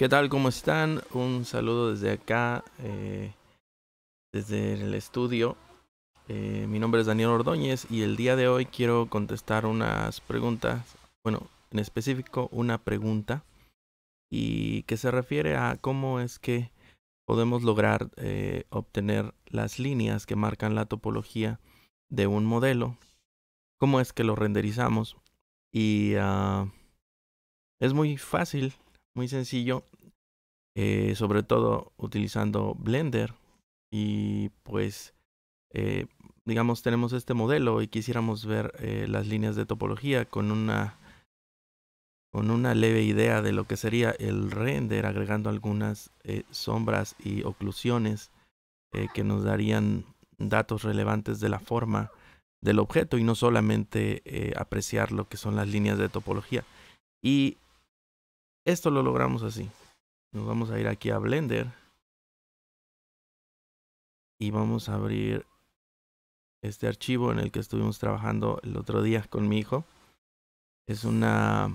¿Qué tal? ¿Cómo están? Un saludo desde acá, eh, desde el estudio. Eh, mi nombre es Daniel Ordóñez y el día de hoy quiero contestar unas preguntas, bueno, en específico una pregunta, y que se refiere a cómo es que podemos lograr eh, obtener las líneas que marcan la topología de un modelo, cómo es que lo renderizamos y ah, es muy fácil muy sencillo, eh, sobre todo utilizando Blender. Y pues, eh, digamos, tenemos este modelo y quisiéramos ver eh, las líneas de topología con una, con una leve idea de lo que sería el render, agregando algunas sombras y oclusiones que nos darían datos relevantes de la forma del objeto y no solamente apreciar lo que son las líneas de topología. Y esto lo logramos así. Nos vamos a ir aquí a Blender. Y vamos a abrir este archivo en el que estuvimos trabajando el otro día con mi hijo. Es una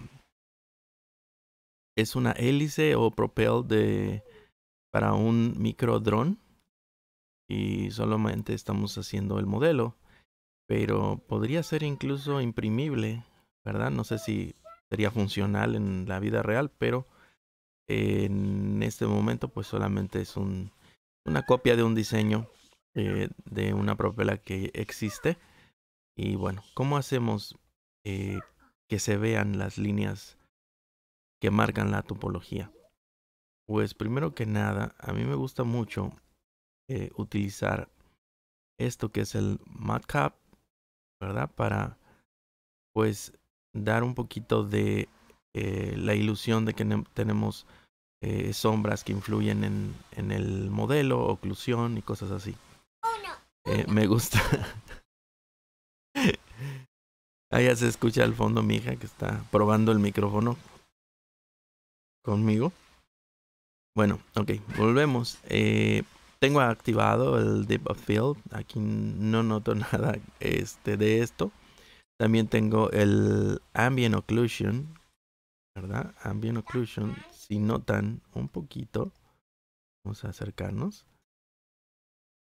es una hélice o propel de para un micro y solamente estamos haciendo el modelo, pero podría ser incluso imprimible, ¿verdad? No sé si sería funcional en la vida real, pero en este momento pues solamente es un, una copia de un diseño eh, de una propela que existe. Y bueno, ¿cómo hacemos eh, que se vean las líneas que marcan la topología? Pues primero que nada, a mí me gusta mucho eh, utilizar esto que es el matcap, ¿verdad? Para pues dar un poquito de eh, la ilusión de que tenemos eh, sombras que influyen en, el modelo, oclusión y cosas así. Eh, me gusta. Allá ah, se escucha al fondo mi hija que está probando el micrófono conmigo. Bueno, ok, volvemos. tengo activado el Deep of Field. Aquí no noto nada este, de esto. También tengo el Ambient Occlusion, ¿verdad? Ambient Occlusion, si notan un poquito, vamos a acercarnos.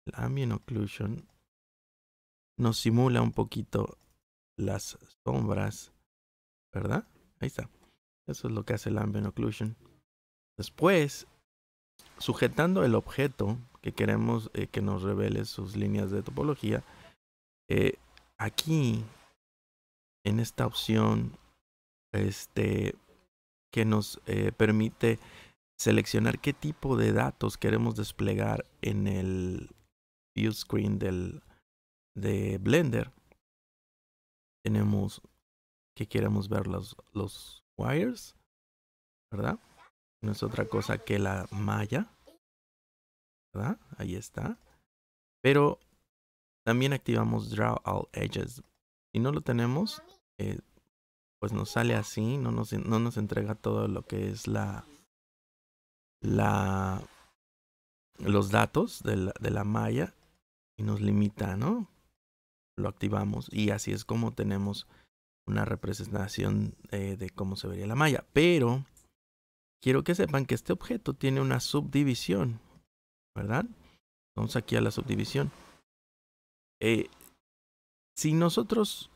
El Ambient Occlusion nos simula un poquito las sombras, ¿verdad? Ahí está. Eso es lo que hace el Ambient Occlusion. Después, sujetando el objeto que queremos eh, que nos revele sus líneas de topología, eh, aquí en esta opción este, que nos eh, permite seleccionar qué tipo de datos queremos desplegar en el view screen del, de Blender. Tenemos que queremos ver los, los wires, ¿verdad? No es otra cosa que la malla, ¿verdad? Ahí está. Pero también activamos Draw All Edges si no lo tenemos, eh, pues nos sale así, no nos, no nos entrega todo lo que es la, la los datos de la, de la malla y nos limita, ¿no? Lo activamos y así es como tenemos una representación eh, de cómo se vería la malla. Pero quiero que sepan que este objeto tiene una subdivisión, ¿verdad? Vamos aquí a la subdivisión. Eh, si nosotros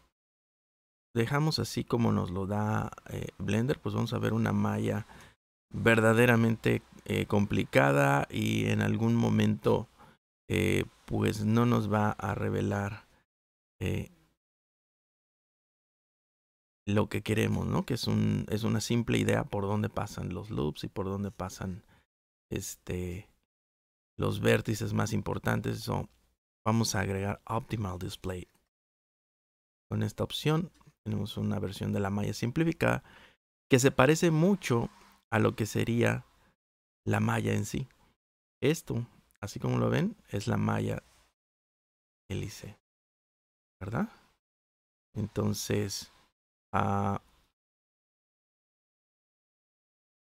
dejamos así como nos lo da eh, Blender, pues vamos a ver una malla verdaderamente eh, complicada y en algún momento eh, pues no nos va a revelar lo que queremos, ¿no? Que es, un, es una simple idea por dónde pasan los loops y por dónde pasan este, los vértices más importantes. vamos a agregar Optimal Display con esta opción tenemos una versión de la malla simplificada que se parece mucho a lo que sería la malla en sí. Esto, así como lo ven, es la malla hélice, ¿verdad? Entonces, ah,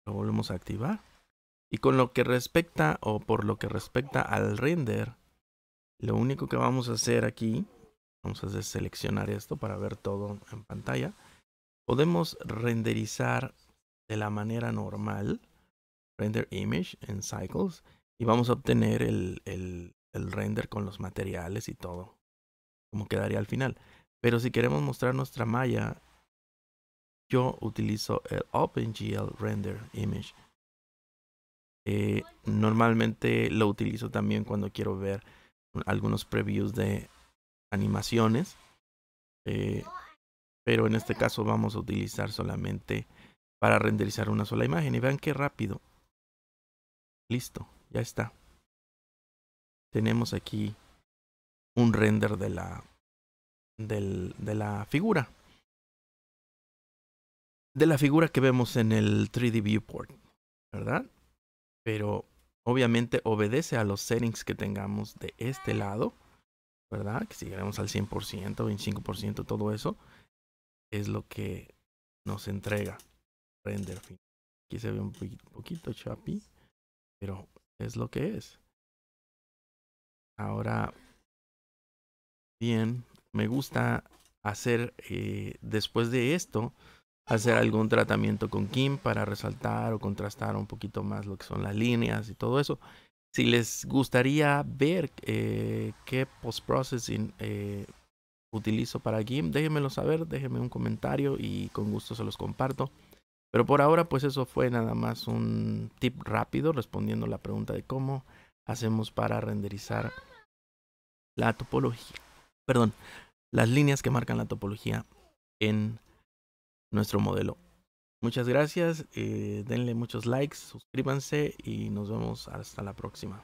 lo volvemos a activar. Y con lo que respecta, o por lo que respecta al render, lo único que vamos a hacer aquí vamos a seleccionar esto para ver todo en pantalla, podemos renderizar de la manera normal, render image en cycles, y vamos a obtener el, render con los materiales y todo, como quedaría al final. Pero si queremos mostrar nuestra malla, yo utilizo el OpenGL Render Image. Eh, normalmente lo utilizo también cuando quiero ver algunos previews de animaciones. Eh, pero en este caso vamos a utilizar solamente para renderizar una sola imagen. Y vean qué rápido. Listo, ya está. Tenemos aquí un render de la, del, de la figura. De la figura que vemos en el 3D Viewport, ¿verdad? Pero obviamente obedece a los settings que tengamos de este lado. ¿verdad? Que si llegamos al 100%, 25%, todo eso, es lo que nos entrega render Aquí se ve un poquito chapi, pero es lo que es. Ahora, bien, me gusta hacer eh, después de esto, hacer algún tratamiento con Kim para resaltar o contrastar un poquito más lo que son las líneas y todo eso si les gustaría ver eh, qué post-processing eh, utilizo para GIMP, déjenmelo saber, déjenme un comentario y con gusto se los comparto. Pero por ahora, pues eso fue nada más un tip rápido respondiendo la pregunta de cómo hacemos para renderizar la topología, perdón, las líneas que marcan la topología en nuestro modelo Muchas gracias, eh, denle muchos likes, suscríbanse y nos vemos hasta la próxima.